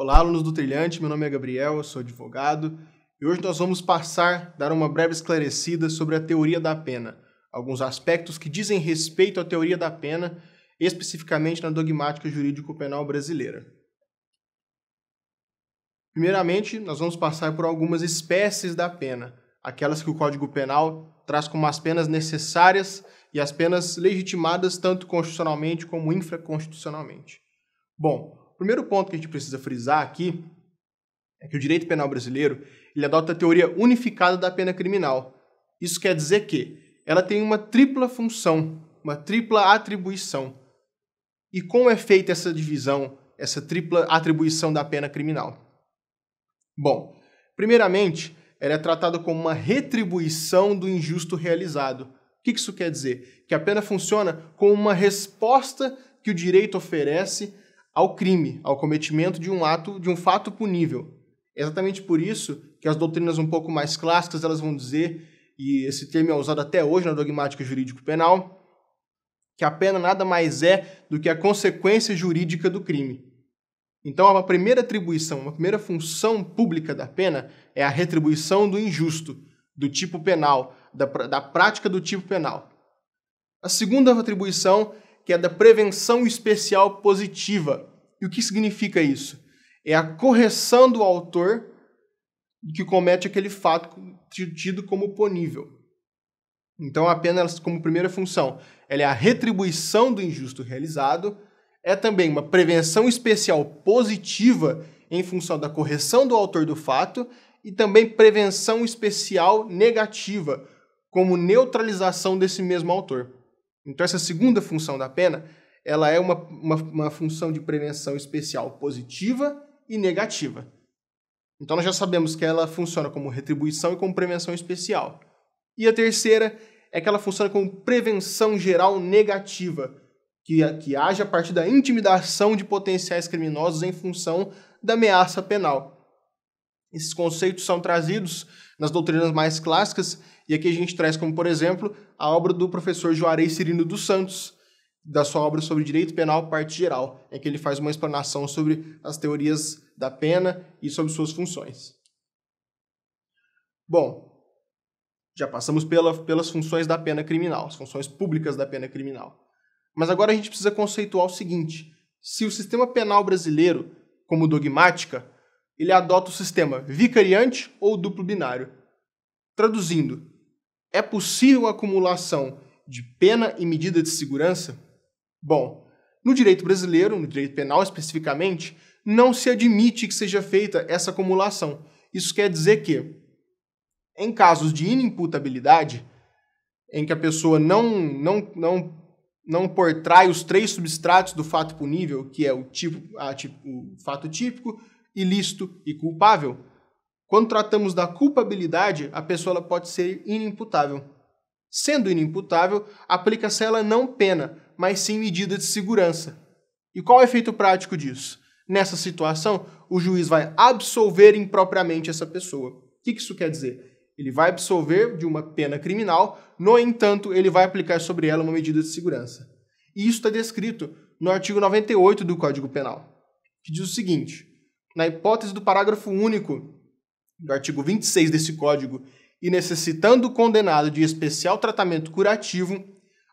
Olá, alunos do Trilhante, meu nome é Gabriel, eu sou advogado e hoje nós vamos passar, dar uma breve esclarecida sobre a teoria da pena, alguns aspectos que dizem respeito à teoria da pena, especificamente na dogmática jurídico-penal brasileira. Primeiramente, nós vamos passar por algumas espécies da pena, aquelas que o Código Penal traz como as penas necessárias e as penas legitimadas tanto constitucionalmente como infraconstitucionalmente. Bom, primeiro ponto que a gente precisa frisar aqui é que o direito penal brasileiro ele adota a teoria unificada da pena criminal. Isso quer dizer que ela tem uma tripla função, uma tripla atribuição. E como é feita essa divisão, essa tripla atribuição da pena criminal? Bom, primeiramente, ela é tratada como uma retribuição do injusto realizado. O que isso quer dizer? Que a pena funciona como uma resposta que o direito oferece ao crime, ao cometimento de um ato, de um fato punível. É exatamente por isso que as doutrinas um pouco mais clássicas elas vão dizer, e esse termo é usado até hoje na dogmática jurídico-penal, que a pena nada mais é do que a consequência jurídica do crime. Então, a primeira atribuição, a primeira função pública da pena é a retribuição do injusto, do tipo penal, da, da prática do tipo penal. A segunda atribuição que é da prevenção especial positiva. E o que significa isso? É a correção do autor que comete aquele fato tido como punível. Então, apenas como primeira função, ela é a retribuição do injusto realizado, é também uma prevenção especial positiva em função da correção do autor do fato e também prevenção especial negativa, como neutralização desse mesmo autor. Então, essa segunda função da pena, ela é uma, uma, uma função de prevenção especial positiva e negativa. Então, nós já sabemos que ela funciona como retribuição e como prevenção especial. E a terceira é que ela funciona como prevenção geral negativa, que, que age a partir da intimidação de potenciais criminosos em função da ameaça penal. Esses conceitos são trazidos nas doutrinas mais clássicas, e aqui a gente traz como, por exemplo, a obra do professor Juarez Cirino dos Santos, da sua obra sobre direito penal, parte geral, em que ele faz uma explanação sobre as teorias da pena e sobre suas funções. Bom, já passamos pela, pelas funções da pena criminal, as funções públicas da pena criminal. Mas agora a gente precisa conceituar o seguinte: se o sistema penal brasileiro, como dogmática, ele adota o sistema vicariante ou duplo binário. Traduzindo, é possível a acumulação de pena e medida de segurança? Bom, no direito brasileiro, no direito penal especificamente, não se admite que seja feita essa acumulação. Isso quer dizer que, em casos de inimputabilidade, em que a pessoa não, não, não, não portrai os três substratos do fato punível, que é o, tipo, a, tipo, o fato típico, ilícito e culpável. Quando tratamos da culpabilidade, a pessoa pode ser inimputável. Sendo inimputável, aplica-se ela não pena, mas sim medida de segurança. E qual é o efeito prático disso? Nessa situação, o juiz vai absolver impropriamente essa pessoa. O que isso quer dizer? Ele vai absolver de uma pena criminal, no entanto, ele vai aplicar sobre ela uma medida de segurança. E isso está descrito no artigo 98 do Código Penal, que diz o seguinte: na hipótese do parágrafo único do artigo 26 desse Código e necessitando o condenado de especial tratamento curativo,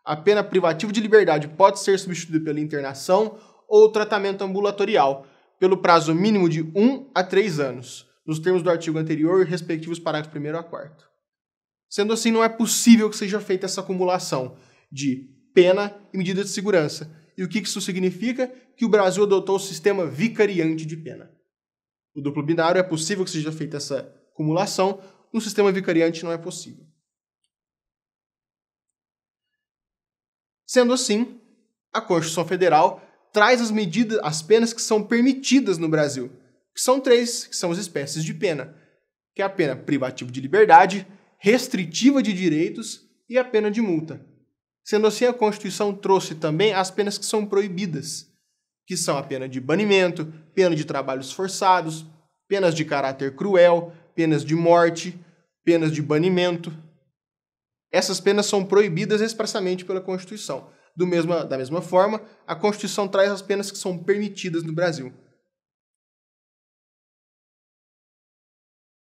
a pena privativa de liberdade pode ser substituída pela internação ou tratamento ambulatorial, pelo prazo mínimo de 1 a 3 anos, nos termos do artigo anterior e respectivos parágrafos 1 a 4. Sendo assim, não é possível que seja feita essa acumulação de pena e medida de segurança. E o que isso significa? Que o Brasil adotou o sistema vicariante de pena o duplo binário, é possível que seja feita essa acumulação, no sistema vicariante não é possível. Sendo assim, a Constituição Federal traz as medidas, as penas que são permitidas no Brasil, que são três, que são as espécies de pena, que é a pena privativa de liberdade, restritiva de direitos e a pena de multa. Sendo assim, a Constituição trouxe também as penas que são proibidas, que são a pena de banimento, pena de trabalhos forçados, penas de caráter cruel, penas de morte, penas de banimento. Essas penas são proibidas expressamente pela Constituição. da mesma forma, a Constituição traz as penas que são permitidas no Brasil.